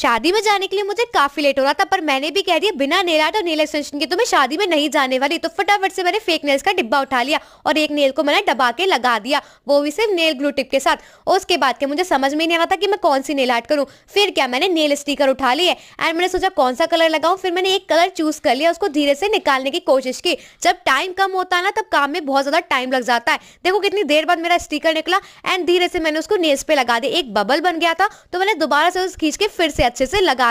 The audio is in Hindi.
शादी में जाने के लिए मुझे काफी लेट हो रहा था पर मैंने भी कह दिया बिना नेल आर्ट और नेल एक्सटेंशन के तो मैं शादी में नहीं जाने वाली तो फटाफट से मैंने फेक नेल्स का डिब्बा उठा लिया और एक नेल को मैंने दबा के लगा दिया वो भी सिर्फ नेल ग्लू टिप के साथ उसके बाद क्या मुझे समझ में नहीं आ रहा था कि मैं कौन सी नेल आर्ट करूँ फिर क्या मैंने नेल स्टीकर उठा लिया एंड मैंने सोचा कौन सा कलर लगाऊँ फिर मैंने एक कलर चूज कर लिया उसको धीरे से निकालने की कोशिश की जब टाइम कम होता है ना तब काम में बहुत ज़्यादा टाइम लग जाता है देखो कितनी देर बाद मेरा स्टीकर निकला एंड धीरे से मैंने उसको नेल्स पे लगा दिया एक बबल बन गया था तो मैंने दोबारा से उस खींच के फिर से अच्छे से लगा